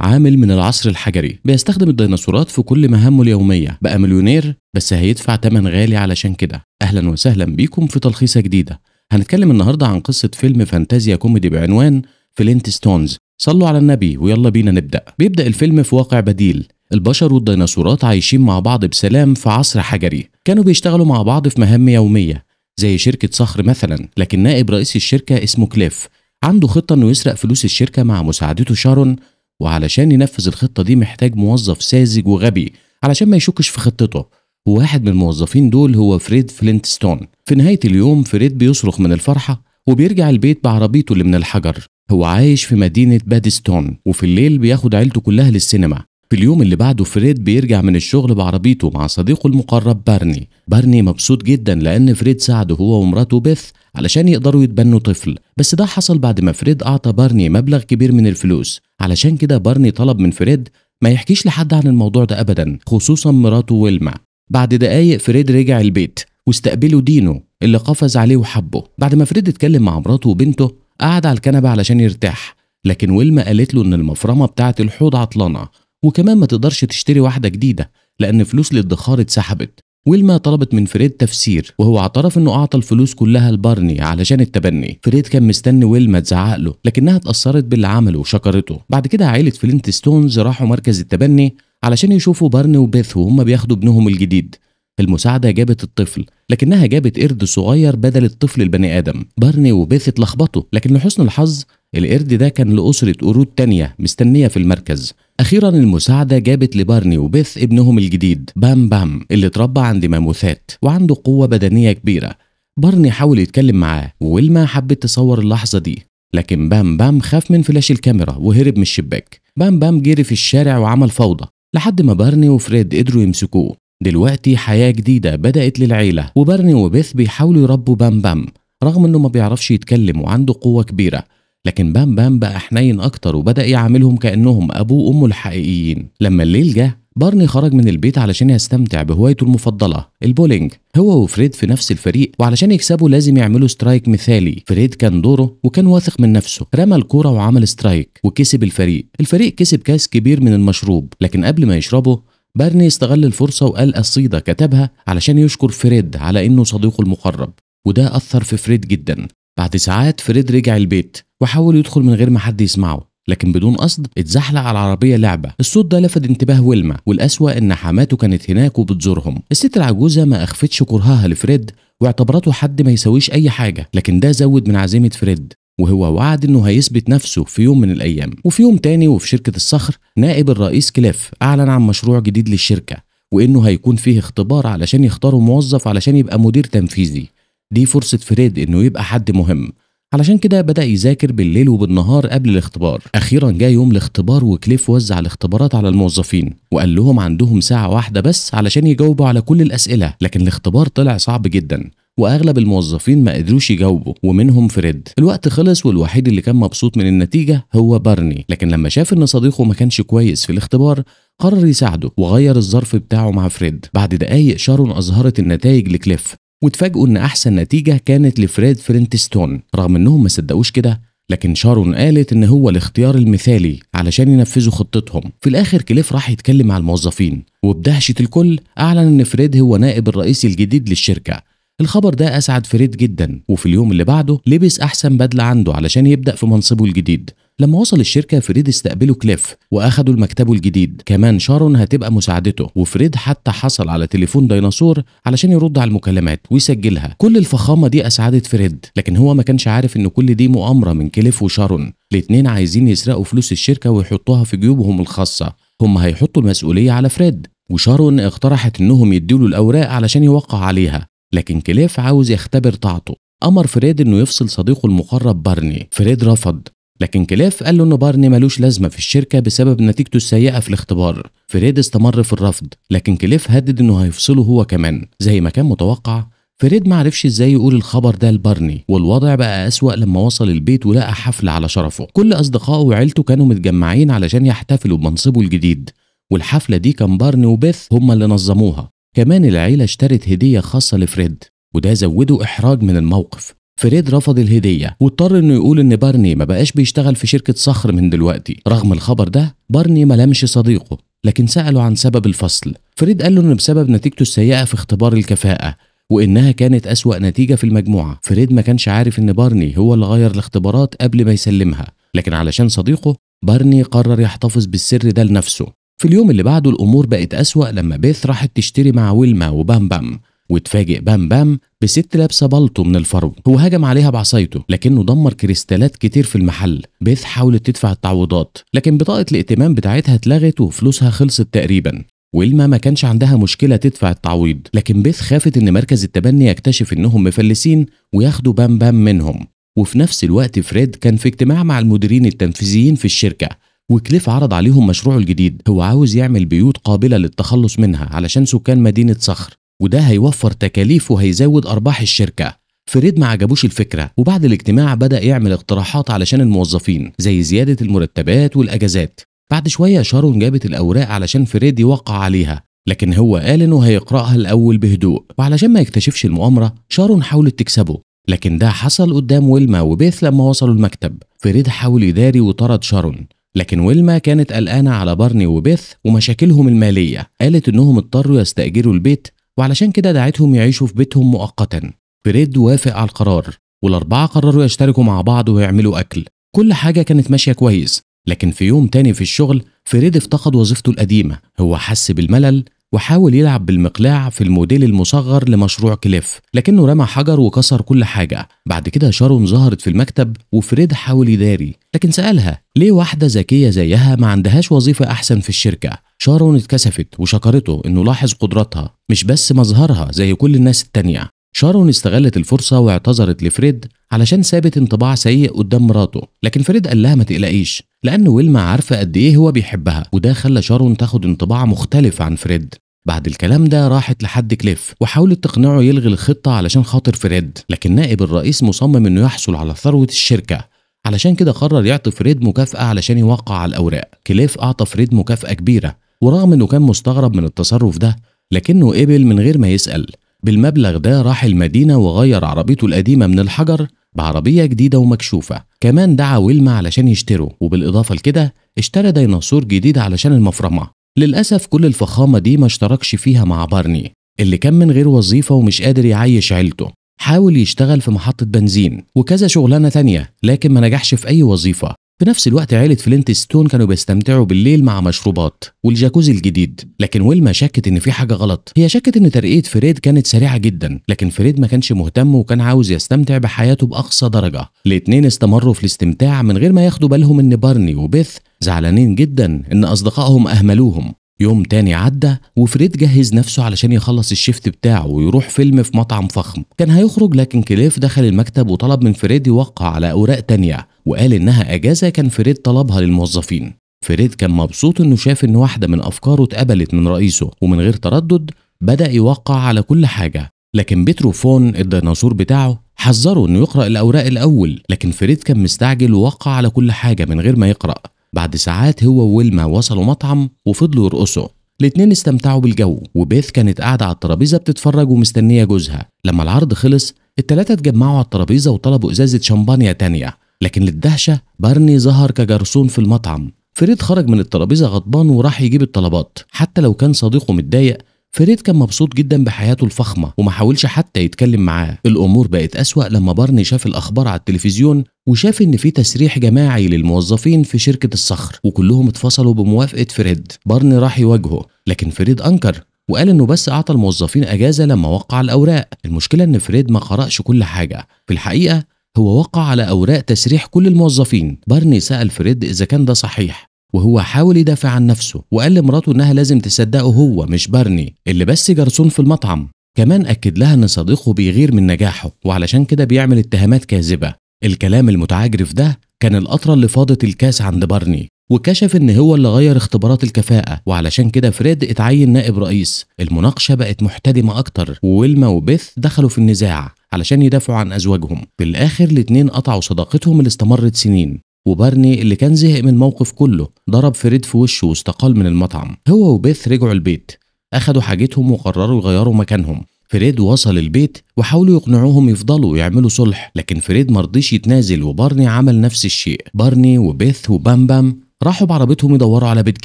عامل من العصر الحجري بيستخدم الديناصورات في كل مهامه اليومية بقى مليونير بس هيدفع تمن غالي علشان كده أهلا وسهلا بيكم في تلخيصة جديدة هنتكلم النهاردة عن قصة فيلم فانتازيا كوميدي بعنوان فلينت ستونز صلوا على النبي ويلا بينا نبدأ بيبدأ الفيلم في واقع بديل البشر والديناصورات عايشين مع بعض بسلام في عصر حجري كانوا بيشتغلوا مع بعض في مهام يومية زي شركة صخر مثلا لكن نائب رئيس الشركة اسمه كليف عنده خطة انه يسرق فلوس الشركة مع مساعدته شارون وعلشان ينفذ الخطة دي محتاج موظف ساذج وغبي علشان ما يشكش في خطته وواحد من الموظفين دول هو فريد فلينتستون في نهاية اليوم فريد بيصرخ من الفرحة وبيرجع البيت بعربيته اللي من الحجر هو عايش في مدينة بادستون وفي الليل بياخد عيلته كلها للسينما في اليوم اللي بعده فريد بيرجع من الشغل بعربيته مع صديقه المقرب بارني بارني مبسوط جدا لأن فريد ساعده هو ومراته بيث علشان يقدروا يتبنوا طفل بس ده حصل بعد ما فريد أعطى بارني مبلغ كبير من الفلوس علشان كده بارني طلب من فريد ما يحكيش لحد عن الموضوع ده أبدا خصوصا مراته ويلما بعد دقايق فريد رجع البيت واستقبله دينو اللي قفز عليه وحبه بعد ما فريد اتكلم مع مراته وبنته قعد على الكنبة علشان يرتاح لكن ويلما قالت له إن المفرمة بتاعة الحوض عطلانة وكمان ما تقدرش تشتري واحدة جديدة لأن فلوس الادخار اتسحبت ويلما طلبت من فريد تفسير وهو اعترف انه اعطى الفلوس كلها لبارني علشان التبني فريد كان مستني ويلما تزعق له لكنها اتأثرت باللي عمله وشكرته بعد كده عائلة فلينت ستونز راحوا مركز التبني علشان يشوفوا بارني وبيث وهم بياخدوا ابنهم الجديد المساعدة جابت الطفل لكنها جابت قرد صغير بدل الطفل البني آدم بارني وبيث اتلخبطوا لكن لحسن الحظ القرد ده كان لأسرة قرود تانية مستنية في المركز أخيرا المساعدة جابت لبارني وبيث ابنهم الجديد بام بام اللي اتربى عند ماموثات وعنده قوة بدنية كبيرة بارني حاول يتكلم معاه وويلما حبت تصور اللحظة دي لكن بام بام خاف من فلاش الكاميرا وهرب من الشباك بام بام جري في الشارع وعمل فوضى لحد ما بارني وفريد قدروا يمسكوه دلوقتي حياة جديدة بدأت للعيلة وبارني وبيث بيحاولوا يربوا بام بام رغم انه ما بيعرفش يتكلم وعنده قوة كبيرة لكن بام بام بقى حنين أكتر وبدأ يعاملهم كأنهم أبوه وأمه الحقيقيين لما الليل جه بارني خرج من البيت علشان يستمتع بهوايته المفضلة البولينج هو وفريد في نفس الفريق وعلشان يكسبوا لازم يعملوا سترايك مثالي فريد كان دوره وكان واثق من نفسه رمى الكورة وعمل سترايك وكسب الفريق الفريق كسب كاس كبير من المشروب لكن قبل ما يشربه بارني استغل الفرصة وقال قصيدة كتبها علشان يشكر فريد على إنه صديقه المقرب وده أثر في فريد جدا بعد ساعات فريد رجع البيت وحاول يدخل من غير ما حد يسمعه لكن بدون قصد اتزحلق على العربية لعبة الصوت ده لفت انتباه ويلما والأسوأ إن حماته كانت هناك وبتزورهم الست العجوزة ما أخفتش كرهها لفريد واعتبرته حد ما يسويش أي حاجة لكن ده زود من عزيمة فريد وهو وعد انه هيثبت نفسه في يوم من الايام وفي يوم تاني وفي شركه الصخر نائب الرئيس كليف اعلن عن مشروع جديد للشركه وانه هيكون فيه اختبار علشان يختاروا موظف علشان يبقى مدير تنفيذي دي فرصة فريد إنه يبقى حد مهم علشان كده بدأ يذاكر بالليل وبالنهار قبل الاختبار أخيرا جاء يوم الاختبار وكليف وزع الاختبارات على الموظفين وقال لهم عندهم ساعة واحدة بس علشان يجاوبوا على كل الأسئلة لكن الاختبار طلع صعب جدا واغلب الموظفين ما قدروش يجاوبوا ومنهم فريد الوقت خلص والوحيد اللي كان مبسوط من النتيجه هو بارني لكن لما شاف ان صديقه ما كانش كويس في الاختبار قرر يساعده وغير الظرف بتاعه مع فريد بعد دقايق شارون اظهرت النتائج لكليف واتفاجئوا ان احسن نتيجه كانت لفريد فرينتستون رغم انهم ما صدقوش كده لكن شارون قالت ان هو الاختيار المثالي علشان ينفذوا خطتهم في الاخر كليف راح يتكلم مع الموظفين وبدهشه الكل اعلن ان فريد هو نائب الرئيسي الجديد للشركه الخبر ده أسعد فريد جدا وفي اليوم اللي بعده لبس أحسن بدلة عنده علشان يبدأ في منصبه الجديد لما وصل الشركه فريد استقبله كليف واخدوا المكتبه الجديد كمان شارون هتبقى مساعدته وفريد حتى حصل على تليفون ديناصور علشان يرد على المكالمات ويسجلها كل الفخامه دي اسعدت فريد لكن هو ما كانش عارف ان كل دي مؤامره من كليف وشارون الاتنين عايزين يسرقوا فلوس الشركه ويحطوها في جيوبهم الخاصه هم هيحطوا المسؤوليه على فريد وشارون اقترحت انهم يديله الاوراق علشان يوقع عليها لكن كليف عاوز يختبر طاعته امر فريد انه يفصل صديقه المقرب بارني فريد رفض لكن كليف قال له إن بارني ملوش لازمة في الشركة بسبب نتيجته السيئة في الاختبار فريد استمر في الرفض لكن كليف هدد إنه هيفصله هو كمان زي ما كان متوقع فريد معرفش ازاي يقول الخبر ده لبارني والوضع بقى أسوأ لما وصل البيت ولقى حفلة على شرفه كل أصدقائه وعيلته كانوا متجمعين علشان يحتفلوا بمنصبه الجديد والحفلة دي كان بارني وبيث هما اللي نظموها كمان العيلة اشترت هدية خاصة لفريد وده زوده إحراج من الموقف فريد رفض الهدية واضطر انه يقول ان بارني ما بقاش بيشتغل في شركة صخر من دلوقتي رغم الخبر ده بارني ما صديقه لكن سأله عن سبب الفصل فريد قال له انه بسبب نتيجته السيئة في اختبار الكفاءة وانها كانت اسوأ نتيجة في المجموعة فريد ما كانش عارف ان بارني هو اللي غير الاختبارات قبل ما يسلمها لكن علشان صديقه بارني قرر يحتفظ بالسر ده لنفسه في اليوم اللي بعده الأمور بقت أسوأ لما بيث راحت تشتري مع ويلما وبام بام واتفاجئ بام بام بست لابسه بلطو من الفرو هو هجم عليها بعصايته لكنه دمر كريستالات كتير في المحل بيث حاولت تدفع التعويضات لكن بطاقه الائتمان بتاعتها اتلغت وفلوسها خلصت تقريبا ويلما ما كانش عندها مشكلة تدفع التعويض لكن بيث خافت إن مركز التبني يكتشف إنهم مفلسين وياخدوا بام بام منهم وفي نفس الوقت فريد كان في اجتماع مع المديرين التنفيذيين في الشركة وكليف عرض عليهم مشروعه الجديد هو عاوز يعمل بيوت قابلة للتخلص منها علشان سكان مدينة صخر وده هيوفر تكاليف وهيزود أرباح الشركة فريد ما عجبوش الفكرة وبعد الاجتماع بدأ يعمل اقتراحات علشان الموظفين زي زيادة المرتبات والأجازات بعد شوية شارون جابت الأوراق علشان فريد يوقع عليها لكن هو قال إنه هيقرأها الأول بهدوء وعلشان ما يكتشفش المؤامرة شارون حاولت تكسبه لكن ده حصل قدام ويلما وبيث لما وصلوا المكتب فريد حاول يداري وطرد شارون لكن ويلما كانت قلقانة على بارني وبيث ومشاكلهم المالية قالت إنهم اضطروا يستأجروا البيت وعلشان كده دعتهم يعيشوا في بيتهم مؤقتا فريد وافق على القرار والأربعة قرروا يشتركوا مع بعض ويعملوا أكل كل حاجة كانت ماشية كويس لكن في يوم تاني في الشغل فريد افتقد وظيفته القديمة هو حس بالملل وحاول يلعب بالمقلاع في الموديل المصغر لمشروع كليف لكنه رمى حجر وكسر كل حاجة بعد كده شارون ظهرت في المكتب وفريد حاول يداري لكن سألها ليه واحدة ذكية زيها ما عندهاش وظيفة أحسن في الشركة شارون اتكسفت وشكرته انه لاحظ قدراتها مش بس مظهرها زي كل الناس التانية شارون استغلت الفرصة واعتذرت لفريد علشان سابت انطباع سيء قدام مراته لكن فريد قال لها ما تقلقيش لأن ويلما عارفة قد إيه هو بيحبها وده خلى شارون تاخد انطباع مختلف عن فريد بعد الكلام ده راحت لحد كليف وحاولت تقنعه يلغي الخطة علشان خاطر فريد لكن نائب الرئيس مصمم انه يحصل على ثروة الشركة علشان كده قرر يعطي فريد مكافأة علشان يوقع على الأوراق كليف أعطى فريد مكافأة كبيرة ورغم انه كان مستغرب من التصرف ده لكنه قبل من غير ما يسأل بالمبلغ ده راح المدينة وغير عربيته القديمة من الحجر بعربية جديدة ومكشوفة كمان دعا ويلما علشان يشتروا وبالإضافة لكده اشترى ديناصور جديد علشان المفرمة للأسف كل الفخامة دي ما اشتركش فيها مع بارني اللي كان من غير وظيفة ومش قادر يعيش عيلته حاول يشتغل في محطة بنزين وكذا شغلانة تانية لكن ما نجحش في أي وظيفة في نفس الوقت عيلة فلينت ستون كانوا بيستمتعوا بالليل مع مشروبات والجاكوزي الجديد لكن ويلما شكت ان في حاجة غلط هي شكت ان ترقية فريد كانت سريعة جدا لكن فريد ما كانش مهتم وكان عاوز يستمتع بحياته بأقصى درجة الاتنين استمروا في الاستمتاع من غير ما ياخدوا بالهم ان بارني وبيث زعلانين جدا ان اصدقائهم اهملوهم يوم تاني عدى وفريد جهز نفسه علشان يخلص الشيفت بتاعه ويروح فيلم في مطعم فخم كان هيخرج لكن كليف دخل المكتب وطلب من فريد يوقع على اوراق تانية وقال انها اجازه كان فريد طلبها للموظفين فريد كان مبسوط انه شاف ان واحده من افكاره اتقبلت من رئيسه ومن غير تردد بدا يوقع على كل حاجه لكن بيتروفون الديناصور بتاعه حذره انه يقرا الاوراق الاول لكن فريد كان مستعجل ووقع على كل حاجه من غير ما يقرا بعد ساعات هو وويلما وصلوا مطعم وفضلوا يرقصوا الاتنين استمتعوا بالجو وبيث كانت قاعدة على الترابيزة بتتفرج ومستنية جوزها لما العرض خلص التلاتة اتجمعوا على الترابيزة وطلبوا إزازة شمبانيا تانية لكن للدهشة بارني ظهر كجرسون في المطعم فريد خرج من الترابيزة غضبان وراح يجيب الطلبات حتى لو كان صديقه متضايق فريد كان مبسوط جدا بحياته الفخمة وما حاولش حتى يتكلم معاه الأمور بقت أسوأ لما بارني شاف الأخبار على التلفزيون وشاف إن في تسريح جماعي للموظفين في شركة الصخر وكلهم اتفصلوا بموافقة فريد بارني راح يواجهه لكن فريد أنكر وقال انه بس اعطى الموظفين اجازه لما وقع الاوراق المشكله ان فريد ما قراش كل حاجه في الحقيقه هو وقع على اوراق تسريح كل الموظفين بارني سال فريد اذا كان ده صحيح وهو حاول يدافع عن نفسه وقال لمراته انها لازم تصدقه هو مش بارني اللي بس جرسون في المطعم كمان اكد لها ان صديقه بيغير من نجاحه وعلشان كده بيعمل اتهامات كاذبه الكلام المتعجرف ده كان القطرة اللي فاضت الكاس عند بارني وكشف ان هو اللي غير اختبارات الكفاءة وعلشان كده فريد اتعين نائب رئيس المناقشة بقت محتدمة اكتر وويلما وبيث دخلوا في النزاع علشان يدافعوا عن ازواجهم في الاخر الاتنين قطعوا صداقتهم اللي استمرت سنين وبارني اللي كان زهق من الموقف كله ضرب فريد في وشه واستقال من المطعم هو وبيث رجعوا البيت أخدوا حاجتهم وقرروا يغيروا مكانهم فريد وصل البيت وحاولوا يقنعوهم يفضلوا يعملوا صلح لكن فريد مرضيش يتنازل وبارني عمل نفس الشيء بارني وبيث وبام بام راحوا بعربيتهم يدوروا على بيت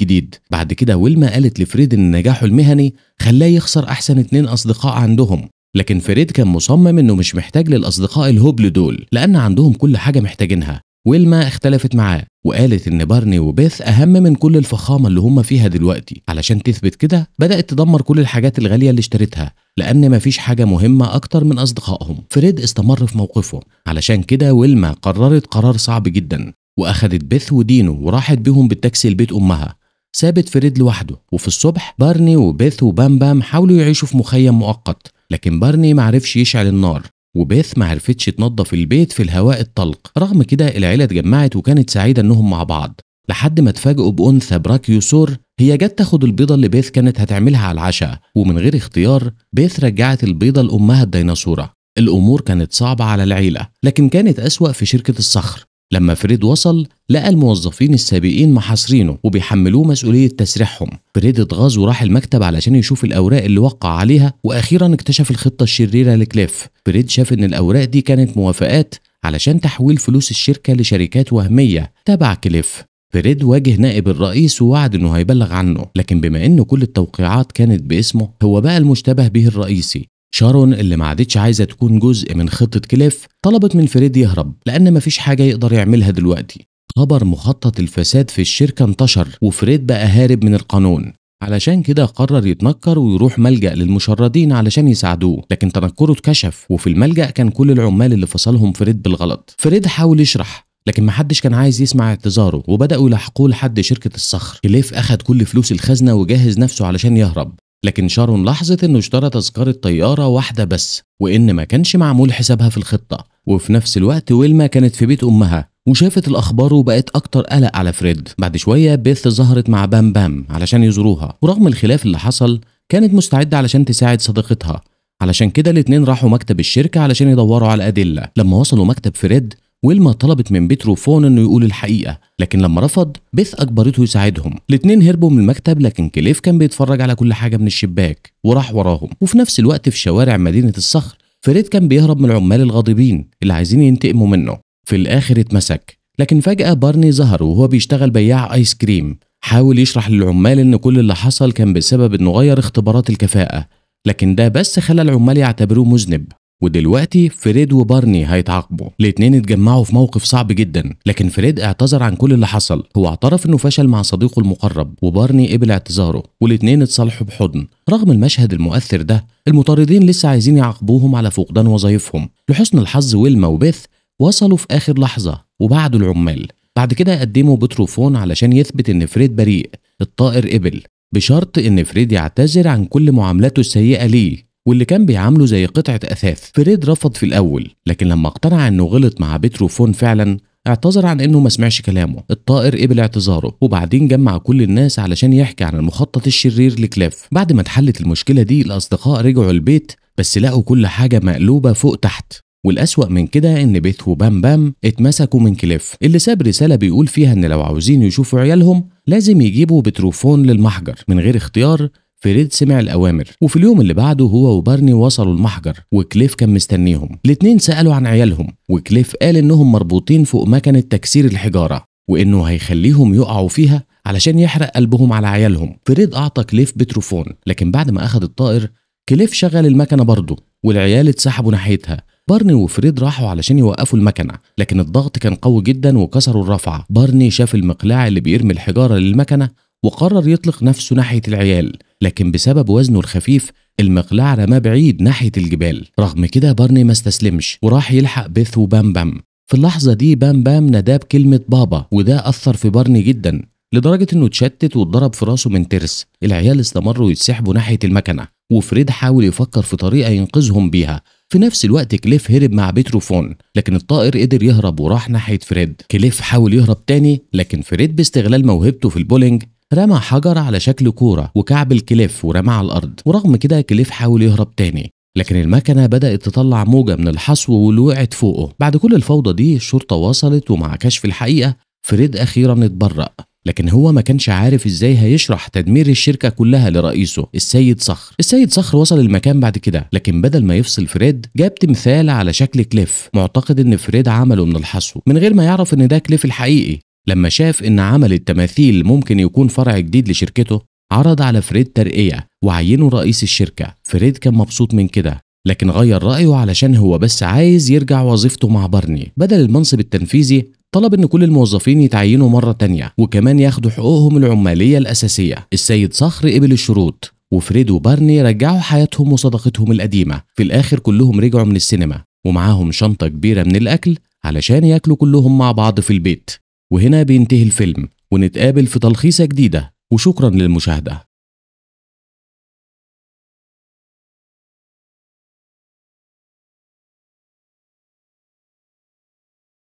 جديد بعد كده ويلما قالت لفريد ان نجاحه المهني خلاه يخسر احسن اتنين اصدقاء عندهم لكن فريد كان مصمم انه مش محتاج للاصدقاء الهبل دول لان عندهم كل حاجه محتاجينها ويلما اختلفت معاه وقالت ان بارني وبيث اهم من كل الفخامه اللي هم فيها دلوقتي علشان تثبت كده بدات تدمر كل الحاجات الغاليه اللي اشترتها لان مفيش حاجه مهمه اكتر من اصدقائهم فريد استمر في موقفه علشان كده ويلما قررت قرار صعب جدا واخدت بيث ودينو وراحت بيهم بالتاكسي لبيت امها سابت فريد لوحده وفي الصبح بارني وبيث وبام بام حاولوا يعيشوا في مخيم مؤقت لكن بارني معرفش يشعل النار وبيث ما عرفتش تنظف البيت في الهواء الطلق رغم كده العيلة اتجمعت وكانت سعيدة انهم مع بعض لحد ما اتفاجئوا بأنثى براكيوسور هي جت تاخد البيضة اللي بيث كانت هتعملها على العشاء ومن غير اختيار بيث رجعت البيضة لأمها الديناصورة الأمور كانت صعبة على العيلة لكن كانت أسوأ في شركة الصخر لما فريد وصل لقى الموظفين السابقين محاصرينه وبيحملوه مسؤولية تسريحهم فريد اتغاظ وراح المكتب علشان يشوف الأوراق اللي وقع عليها وأخيرا اكتشف الخطة الشريرة لكليف فريد شاف إن الأوراق دي كانت موافقات علشان تحويل فلوس الشركة لشركات وهمية تبع كليف فريد واجه نائب الرئيس ووعد انه هيبلغ عنه لكن بما انه كل التوقيعات كانت باسمه هو بقى المشتبه به الرئيسي شارون اللي ما عادتش عايزة تكون جزء من خطة كليف طلبت من فريد يهرب لأن مفيش حاجة يقدر يعملها دلوقتي خبر مخطط الفساد في الشركة انتشر وفريد بقى هارب من القانون علشان كده قرر يتنكر ويروح ملجأ للمشردين علشان يساعدوه لكن تنكره اتكشف وفي الملجأ كان كل العمال اللي فصلهم فريد بالغلط فريد حاول يشرح لكن محدش كان عايز يسمع اعتذاره وبدأوا يلاحقوه لحد شركة الصخر كليف أخد كل فلوس الخزنة وجهز نفسه علشان يهرب لكن شارون لاحظت انه اشترى تذكرة طيارة واحدة بس وان ما كانش معمول حسابها في الخطة وفي نفس الوقت ويلما كانت في بيت امها وشافت الاخبار وبقت اكتر قلق على فريد بعد شوية بيث ظهرت مع بام بام علشان يزوروها ورغم الخلاف اللي حصل كانت مستعدة علشان تساعد صديقتها علشان كده الاتنين راحوا مكتب الشركة علشان يدوروا على أدلة لما وصلوا مكتب فريد ويلما طلبت من بيترو فون انه يقول الحقيقه لكن لما رفض بيث اجبرته يساعدهم الاثنين هربوا من المكتب لكن كليف كان بيتفرج على كل حاجه من الشباك وراح وراهم وفي نفس الوقت في شوارع مدينه الصخر فريد كان بيهرب من العمال الغاضبين اللي عايزين ينتقموا منه في الاخر اتمسك لكن فجاه بارني ظهر وهو بيشتغل بياع ايس كريم حاول يشرح للعمال ان كل اللي حصل كان بسبب انه غير اختبارات الكفاءه لكن ده بس خلى العمال يعتبروه مذنب ودلوقتي فريد وبارني هيتعاقبوا الاتنين اتجمعوا في موقف صعب جدا لكن فريد اعتذر عن كل اللي حصل هو اعترف انه فشل مع صديقه المقرب وبارني قبل اعتذاره والاتنين اتصالحوا بحضن رغم المشهد المؤثر ده المطاردين لسه عايزين يعاقبوهم على فقدان وظايفهم لحسن الحظ ويلما وبيث وصلوا في اخر لحظه وبعدوا العمال بعد كده قدموا بتروفون علشان يثبت ان فريد بريء الطائر قبل بشرط ان فريد يعتذر عن كل معاملاته السيئه ليه واللي كان بيعامله زي قطعة أثاث فريد رفض في الأول لكن لما اقتنع أنه غلط مع بيترو فون فعلا اعتذر عن انه ما سمعش كلامه الطائر قبل اعتذاره وبعدين جمع كل الناس علشان يحكي عن المخطط الشرير لكلاف بعد ما اتحلت المشكله دي الاصدقاء رجعوا البيت بس لقوا كل حاجه مقلوبه فوق تحت والأسوأ من كده إن بيت وبام بام اتمسكوا من كليف اللي ساب رسالة بيقول فيها إن لو عاوزين يشوفوا عيالهم لازم يجيبوا بتروفون للمحجر من غير اختيار فريد سمع الأوامر وفي اليوم اللي بعده هو وبارني وصلوا المحجر وكليف كان مستنيهم الاتنين سألوا عن عيالهم وكليف قال إنهم مربوطين فوق مكنة تكسير الحجارة وإنه هيخليهم يقعوا فيها علشان يحرق قلبهم على عيالهم فريد أعطى كليف بتروفون لكن بعد ما أخد الطائر كليف شغل المكنة برضه والعيال اتسحبوا ناحيتها بارني وفريد راحوا علشان يوقفوا المكنة لكن الضغط كان قوي جدا وكسروا الرفعة بارني شاف المقلاع اللي بيرمي الحجارة للمكنة وقرر يطلق نفسه ناحية العيال لكن بسبب وزنه الخفيف المقلاع رماه بعيد ناحية الجبال رغم كده بارني ما استسلمش وراح يلحق بيث وبام بام في اللحظة دي بام بام ناداه بكلمة بابا وده أثر في بارني جدا لدرجة إنه اتشتت واتضرب في راسه من ترس العيال استمروا يتسحبوا ناحية المكنة وفريد حاول يفكر في طريقة ينقذهم بيها في نفس الوقت كليف هرب مع بيتروفون لكن الطائر قدر يهرب وراح ناحية فريد كليف حاول يهرب تاني لكن فريد باستغلال موهبته في البولينج رمى حجر على شكل كورة وكعب الكليف ورمى على الأرض ورغم كده كليف حاول يهرب تاني لكن المكنة بدأت تطلع موجة من الحصو ولوعت فوقه بعد كل الفوضى دي الشرطة وصلت ومع كشف الحقيقة فريد أخيرا اتبرأ لكن هو ما كانش عارف ازاي هيشرح تدمير الشركه كلها لرئيسه السيد صخر السيد صخر وصل المكان بعد كده لكن بدل ما يفصل فريد جاب تمثال على شكل كليف معتقد ان فريد عمله من الحصو من غير ما يعرف ان ده كليف الحقيقي لما شاف إن عمل التماثيل ممكن يكون فرع جديد لشركته عرض على فريد ترقية وعينه رئيس الشركة فريد كان مبسوط من كده لكن غير رأيه علشان هو بس عايز يرجع وظيفته مع بارني بدل المنصب التنفيذي طلب ان كل الموظفين يتعينوا مرة تانية وكمان ياخدوا حقوقهم العمالية الأساسية السيد صخر قبل الشروط وفريد وبارني رجعوا حياتهم وصداقتهم القديمة في الآخر كلهم رجعوا من السينما ومعاهم شنطة كبيرة من الأكل علشان ياكلوا كلهم مع بعض في البيت وهنا بينتهي الفيلم ونتقابل في تلخيصة جديدة وشكرا للمشاهدة